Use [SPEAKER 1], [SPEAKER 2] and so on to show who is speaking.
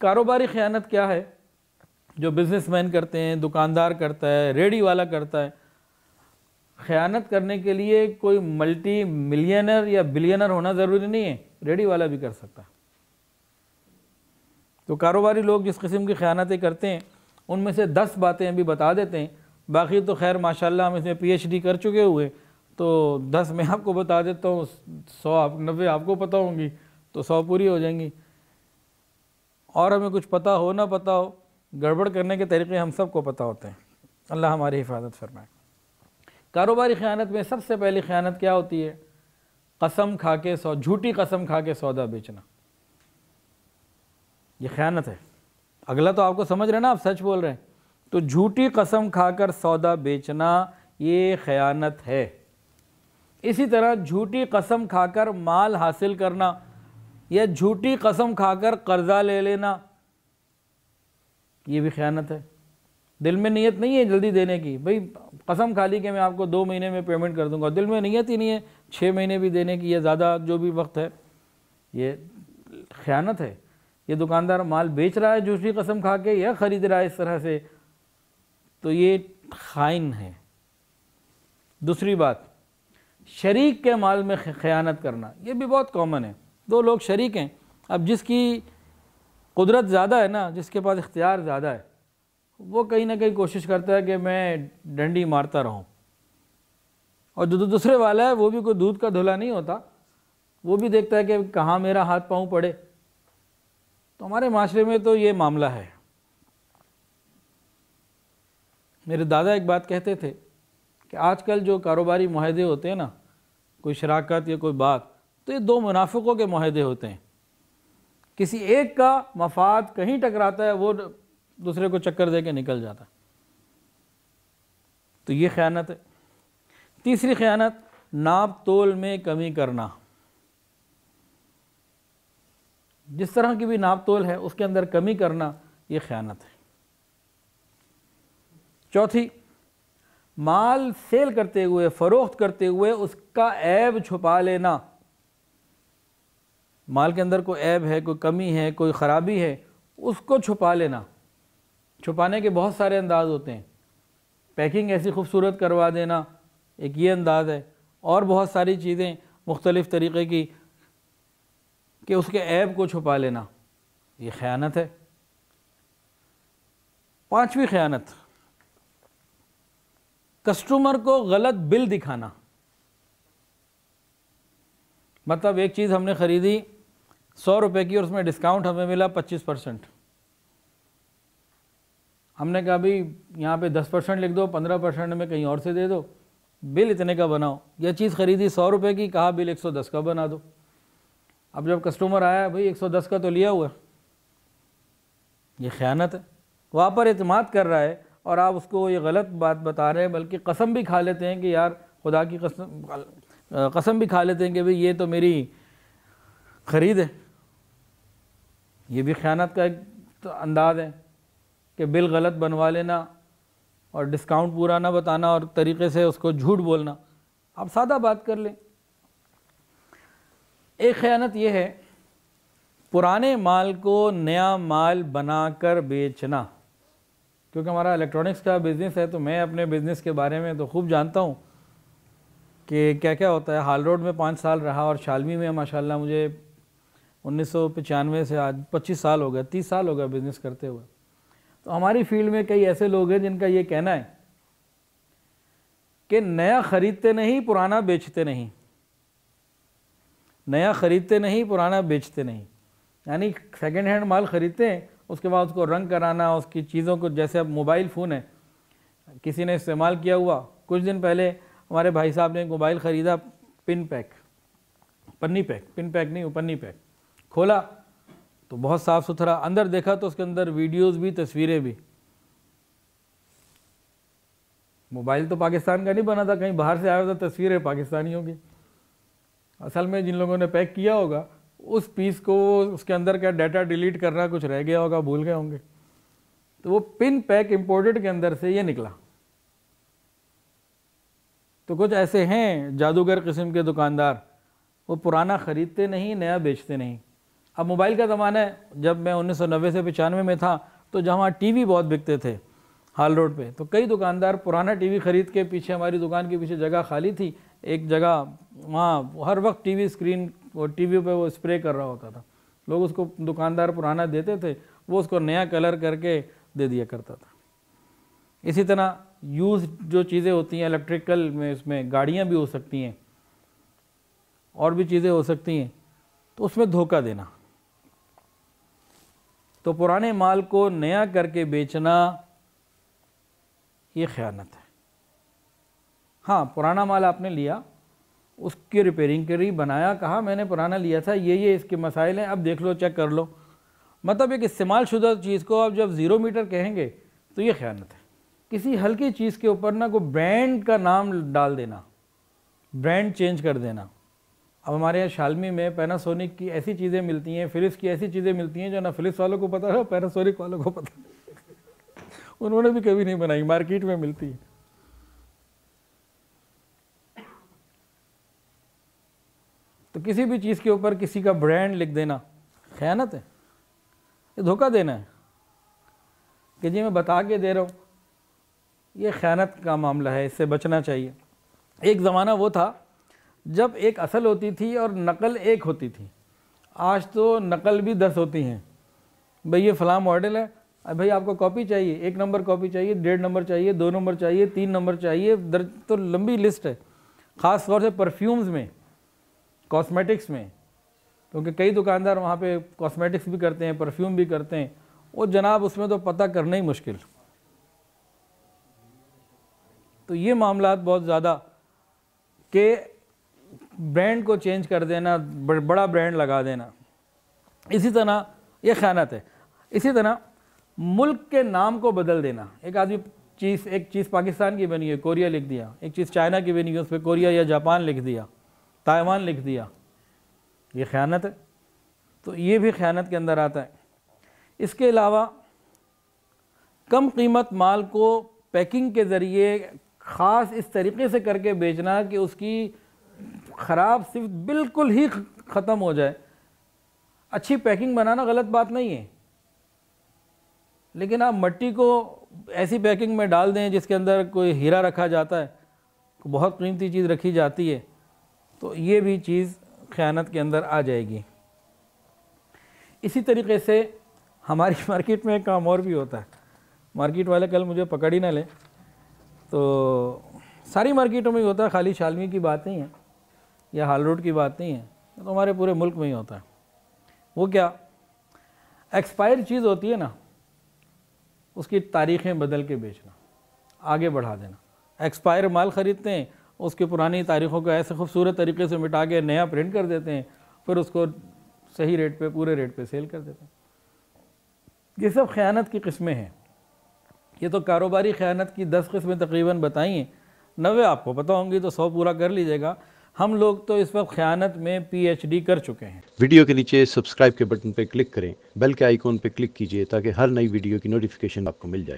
[SPEAKER 1] कारोबारी ख़यानत क्या है जो बिजनेसमैन करते हैं दुकानदार करता है रेडी वाला करता है ख़यानत करने के लिए कोई मल्टी मिलियनर या बिलियनर होना ज़रूरी नहीं है रेडी वाला भी कर सकता है तो कारोबारी लोग जिस किस्म की ख़यानतें करते हैं उनमें से दस बातें अभी बता देते हैं बाकी तो खैर माशाल्लाह हम इसमें पीएचडी कर चुके हुए तो दस मैं आपको बता देता हूँ सौ आप नब्बे आपको पता होंगी तो सौ पूरी हो जाएंगी और हमें कुछ पता हो ना पता हो गड़बड़ करने के तरीके हम सबको पता होते हैं अल्लाह हमारी हिफाजत फरमाए कारोबारी ख़यानत में सबसे पहली ख़यानत क्या होती है कसम खा के सौ झूठी कसम खा के सौदा बेचना ये ख़यानत है अगला तो आपको समझ रहे ना आप सच बोल रहे हैं तो झूठी कसम खाकर सौदा बेचना ये ख़यानत है इसी तरह झूठी कसम खाकर माल हासिल करना या झूठी कसम खाकर कर्जा ले लेना ये भी ख्यानत है दिल में नीयत नहीं है जल्दी देने की भाई कसम खा ली कि मैं आपको दो महीने में पेमेंट कर दूंगा दिल में नीयत ही नहीं है छः महीने भी देने की या ज़्यादा जो भी वक्त है ये ख्यानत है ये दुकानदार माल बेच रहा है झूठी कसम खा के या ख़रीद रहा है इस तरह से तो ये खाइन है दूसरी बात शरीक के माल में ख़यानत करना ये भी बहुत कॉमन है दो लोग शरीक हैं अब जिसकी कुदरत ज़्यादा है ना जिसके पास इख्तियार ज़्यादा है वो कहीं ना कहीं कोशिश करता है कि मैं डंडी मारता रहूं और जो दूसरे वाला है वो भी कोई दूध का धुला नहीं होता वो भी देखता है कि कहाँ मेरा हाथ पाँव पड़े तो हमारे माशरे में तो ये मामला है मेरे दादा एक बात कहते थे कि आजकल जो कारोबारी माहदे होते हैं ना कोई शराकत या कोई बात तो ये दो मुनाफिकों के माहे होते हैं किसी एक का मफाद कहीं टकराता है वो दूसरे को चक्कर दे के निकल जाता है तो ये ख़यानत है तीसरी ख़यानत नाप तोल में कमी करना जिस तरह की भी नाप तोल है उसके अंदर कमी करना ये ख़यानत है चौथी माल सेल करते हुए फ़रोख्त करते हुए उसका ऐब छुपा लेना माल के अंदर कोई ऐब है कोई कमी है कोई ख़राबी है उसको छुपा लेना छुपाने के बहुत सारे अंदाज होते हैं पैकिंग ऐसी खूबसूरत करवा देना एक ये अंदाज़ है और बहुत सारी चीज़ें मुख्तलिफ़ तरीक़े की कि उसके ऐब को छुपा लेना ये ख़यानत है पाँचवीं ख़यानत कस्टमर को गलत बिल दिखाना मतलब एक चीज़ हमने ख़रीदी सौ रुपये की और उसमें डिस्काउंट हमें मिला पच्चीस परसेंट हमने कहा भाई यहाँ पे दस परसेंट लिख दो पंद्रह परसेंट में कहीं और से दे दो बिल इतने का बनाओ यह चीज़ खरीदी सौ रुपये की कहा बिल एक सौ दस का बना दो अब जब कस्टमर आया भाई एक सौ दस का तो लिया हुआ ये ख़यानत है वहाँ पर अतमाद कर रहा है और आप उसको ये गलत बात बता रहे हैं बल्कि कसम भी खा लेते हैं कि यार खुदा की कसम कसम भी खा लेते हैं कि भाई ये तो मेरी ख़रीद है ये भी ख़यानत का एक तो अंदाज़ है कि बिल गलत बनवा लेना और डिस्काउंट पूरा ना बताना और तरीके से उसको झूठ बोलना आप सादा बात कर लें एक ख़यानत यह है पुराने माल को नया माल बनाकर बेचना क्योंकि हमारा इलेक्ट्रॉनिक्स का बिज़नेस है तो मैं अपने बिज़नेस के बारे में तो खूब जानता हूँ कि क्या क्या होता है हाल रोड में पाँच साल रहा और शालमी में माशाल्लाह मुझे उन्नीस से आज 25 साल हो गया 30 साल हो गया बिजनेस करते हुए तो हमारी फील्ड में कई ऐसे लोग हैं जिनका ये कहना है कि नया खरीदते नहीं पुराना बेचते नहीं नया खरीदते नहीं पुराना बेचते नहीं यानी सेकेंड हैंड माल खरीदते हैं उसके बाद उसको रंग कराना उसकी चीज़ों को जैसे अब मोबाइल फ़ोन है किसी ने इस्तेमाल किया हुआ कुछ दिन पहले हमारे भाई साहब ने मोबाइल ख़रीदा पिन पैक पन्नी पैक पिन पैक नहीं वो पन्नी पैक खोला तो बहुत साफ़ सुथरा अंदर देखा तो उसके अंदर वीडियोस भी तस्वीरें भी मोबाइल तो पाकिस्तान का नहीं बना था कहीं बाहर से आया था तस्वीरें पाकिस्तानियों की असल में जिन लोगों ने पैक किया होगा उस पीस को उसके अंदर का डाटा डिलीट करना कुछ रह गया होगा भूल गए होंगे तो वो पिन पैक इम्पोर्टेड के अंदर से ये निकला तो कुछ ऐसे हैं जादूगर किस्म के दुकानदार वो पुराना ख़रीदते नहीं नया बेचते नहीं अब मोबाइल का ज़माना है जब मैं उन्नीस से पचानवे में था तो जहाँ टी बहुत बिकते थे हाल रोड पे तो कई दुकानदार पुराना टीवी ख़रीद के पीछे हमारी दुकान के पीछे जगह खाली थी एक जगह वहाँ हर वक्त टीवी स्क्रीन वो टीवी पे वो स्प्रे कर रहा होता था लोग उसको दुकानदार पुराना देते थे वो उसको नया कलर करके दे दिया करता था इसी तरह यूज़ जो चीज़ें होती हैं इलेक्ट्रिकल में उसमें गाड़ियाँ भी हो सकती हैं और भी चीज़ें हो सकती हैं तो उसमें धोखा देना तो पुराने माल को नया करके बेचना ये ख़यानत है हाँ पुराना माल आपने लिया उसकी रिपेयरिंग करी बनाया कहा मैंने पुराना लिया था ये ये इसके मसाइल हैं अब देख लो चेक कर लो मतलब एक इस्तेमाल शुदा चीज़ को आप जब ज़ीरो मीटर कहेंगे तो ये ख़यानत है किसी हल्की चीज़ के ऊपर ना को ब्रांड का नाम डाल देना ब्रांड चेंज कर देना अब हमारे यहाँ शालमी में पैनासोनिक की ऐसी चीज़ें मिलती हैं फिलिप्स की ऐसी चीज़ें मिलती हैं जो ना फिलिप्स वालों को पता है पैनासोनिक वालों को पता उन्होंने भी कभी नहीं बनाई मार्केट में मिलती है तो किसी भी चीज़ के ऊपर किसी का ब्रांड लिख देना खयानत है ये धोखा देना है कि जी मैं बता के दे रहा हूँ ये खयानत का मामला है इससे बचना चाहिए एक ज़माना वो था जब एक असल होती थी और नकल एक होती थी आज तो नकल भी दस होती हैं भाई ये फ़लाँ मॉडल है भाई आपको कॉपी चाहिए एक नंबर कॉपी चाहिए डेढ़ नंबर चाहिए दो नंबर चाहिए तीन नंबर चाहिए दर्ज तो लंबी लिस्ट है ख़ास तौर से परफ्यूम्स में कॉस्मेटिक्स में क्योंकि कई दुकानदार वहाँ पे कॉस्मेटिक्स भी करते हैं परफ्यूम भी करते हैं वो जनाब उसमें तो पता करना ही मुश्किल तो ये मामला बहुत ज़्यादा के ब्रांड को चेंज कर देना बड़ा ब्रांड लगा देना इसी तरह ये ख़्यानत है इसी तरह मुल्क के नाम को बदल देना एक आदमी चीज़ एक चीज़ पाकिस्तान की बनी है कोरिया लिख दिया एक चीज़ चाइना की बनी है उस पर कोरिया या जापान लिख दिया ताइवान लिख दिया ये ख़्यानत है तो ये भी ख़्यानत के अंदर आता है इसके अलावा कम कीमत माल को पैकिंग के ज़रिए ख़ास इस तरीके से करके बेचना कि उसकी ख़राब सिर्फ बिल्कुल ही ख़त्म हो जाए अच्छी पैकिंग बनाना गलत बात नहीं है लेकिन आप मट्टी को ऐसी पैकिंग में डाल दें जिसके अंदर कोई हीरा रखा जाता है बहुत कीमती चीज़ रखी जाती है तो ये भी चीज़ ख़यानत के अंदर आ जाएगी इसी तरीके से हमारी मार्केट में एक काम और भी होता है मार्केट वाले कल मुझे पकड़ ही ना लें तो सारी मार्केटों में ही होता है खाली शालमी की बात नहीं है या हाल रोड की बात नहीं है तो हमारे पूरे मुल्क में ही होता है वो क्या एक्सपायर चीज़ होती है ना उसकी तारीखें बदल के बेचना आगे बढ़ा देना एक्सपायर माल ख़रीदते हैं उसकी पुरानी तारीखों को ऐसे खूबसूरत तरीके से मिटा के नया प्रिंट कर देते हैं फिर उसको सही रेट पे पूरे रेट पे सेल कर देते हैं ये सब ख़यानत की किस्में हैं ये तो कारोबारी ख़यानत की दस किस्में तकरीबन बताई हैं नवे आपको पता होंगी तो सौ पूरा कर लीजिएगा हम लोग तो इस वक्त ख्यानत में पीएचडी कर चुके हैं वीडियो के नीचे सब्सक्राइब के बटन पर क्लिक करें बेल के आइकॉन पर क्लिक कीजिए ताकि हर नई वीडियो की नोटिफिकेशन आपको मिल जाए